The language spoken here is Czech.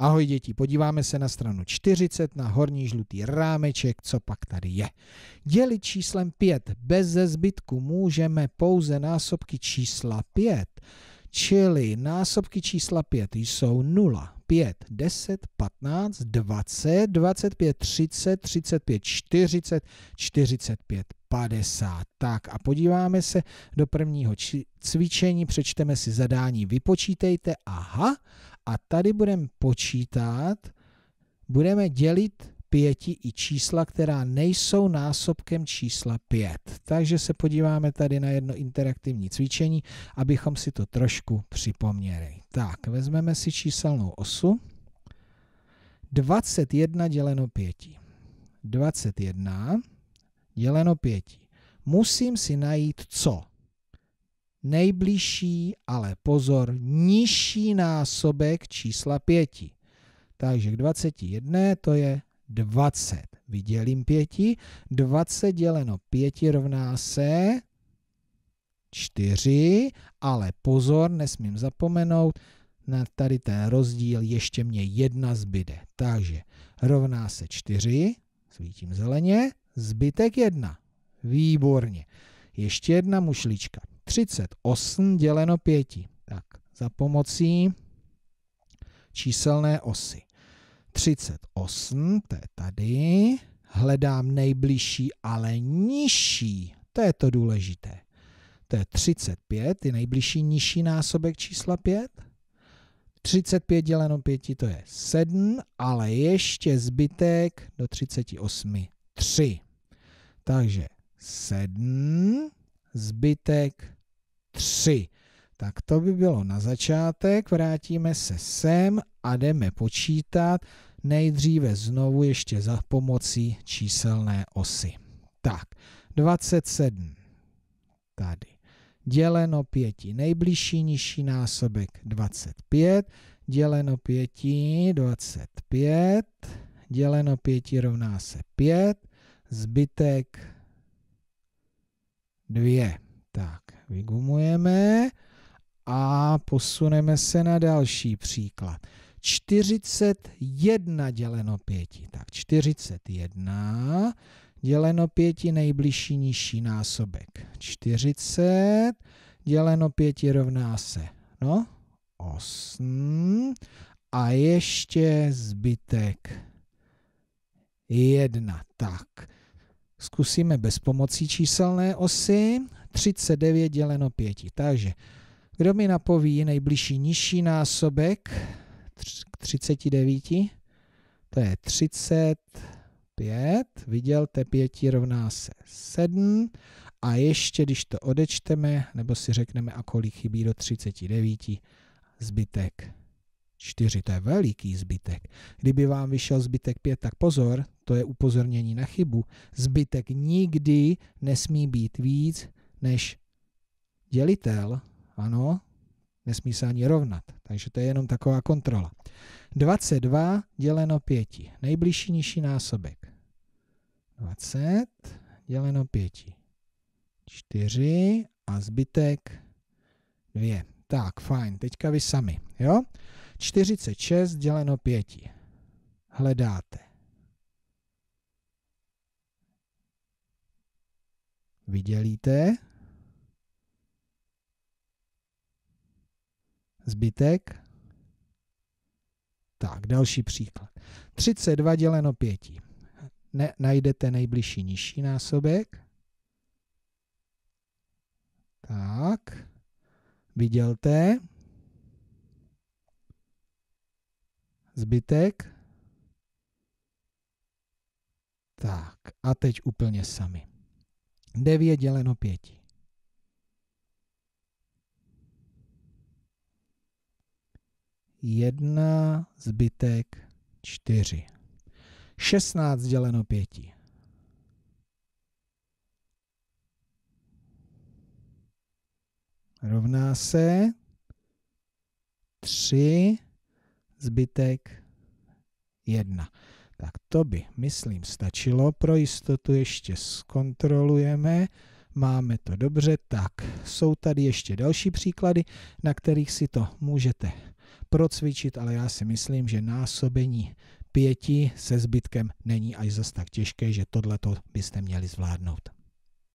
Ahoj děti, podíváme se na stranu 40 na horní žlutý rámeček, co pak tady je. Dělit číslem 5 bez ze zbytku můžeme pouze násobky čísla 5, čili násobky čísla 5 jsou 0, 5, 10, 15, 20, 25, 30, 35, 40, 45, 50. Tak a podíváme se do prvního cvičení, přečteme si zadání, vypočítejte, aha, a tady budeme počítat, budeme dělit pěti i čísla, která nejsou násobkem čísla 5. Takže se podíváme tady na jedno interaktivní cvičení, abychom si to trošku připomněli. Tak, vezmeme si číselnou osu. 21 děleno 5. 21 děleno 5. Musím si najít co? nejbližší, ale pozor, nižší násobek čísla 5. Takže k 21 to je 20. Vydělím 5. 20 děleno 5 rovná se 4, ale pozor, nesmím zapomenout, na tady ten rozdíl ještě mě jedna zbyde. Takže rovná se 4, svítím zeleně, zbytek 1. Výborně. Ještě jedna mušlička. 38 děleno 5. Tak za pomocí číselné osy. 38, to je tady, hledám nejbližší, ale nižší, to je to důležité. To je 35, je nejbližší nižší násobek čísla 5. 35 děleno 5 to je 7, ale ještě zbytek do 38 3. Takže 7 zbytek 3. Tak to by bylo na začátek, vrátíme se sem a jdeme počítat nejdříve znovu ještě za pomocí číselné osy. Tak, 27 tady děleno 5 nejbližší nižší násobek 25, děleno 5 25, děleno 5 rovná se 5, zbytek 2. Tak, vygumujeme a posuneme se na další příklad. 41 děleno 5, tak 41 děleno 5 nejbližší nižší násobek. 40 děleno 5 rovná se, no, 8 a ještě zbytek 1. Tak, zkusíme bez pomocí číselné osy. 39 děleno 5. Takže kdo mi napoví nejbližší nižší násobek k 39? To je 35. Vidělte, 5 rovná se 7. A ještě, když to odečteme, nebo si řekneme, a kolik chybí do 39, zbytek 4, to je veliký zbytek. Kdyby vám vyšel zbytek 5, tak pozor, to je upozornění na chybu. Zbytek nikdy nesmí být víc než dělitel, ano, nesmí se ani rovnat. Takže to je jenom taková kontrola. 22 děleno 5. Nejbližší nižší násobek. 20 děleno 5. 4 a zbytek 2. Tak, fajn, teďka vy sami, jo? 46 děleno 5. Hledáte. Vydělíte zbytek. Tak, další příklad. 32 děleno 5. Ne, najdete nejbližší nižší násobek. Tak, vidělte. Zbytek. Tak, a teď úplně sami. 9 děleno 5. 1 zbytek 4. 16 děleno 5. Rovná se 3 zbytek 1. Tak to by, myslím, stačilo. Pro jistotu ještě zkontrolujeme. Máme to dobře. Tak, jsou tady ještě další příklady, na kterých si to můžete procvičit, ale já si myslím, že násobení pěti se zbytkem není až zas tak těžké, že tohleto byste měli zvládnout.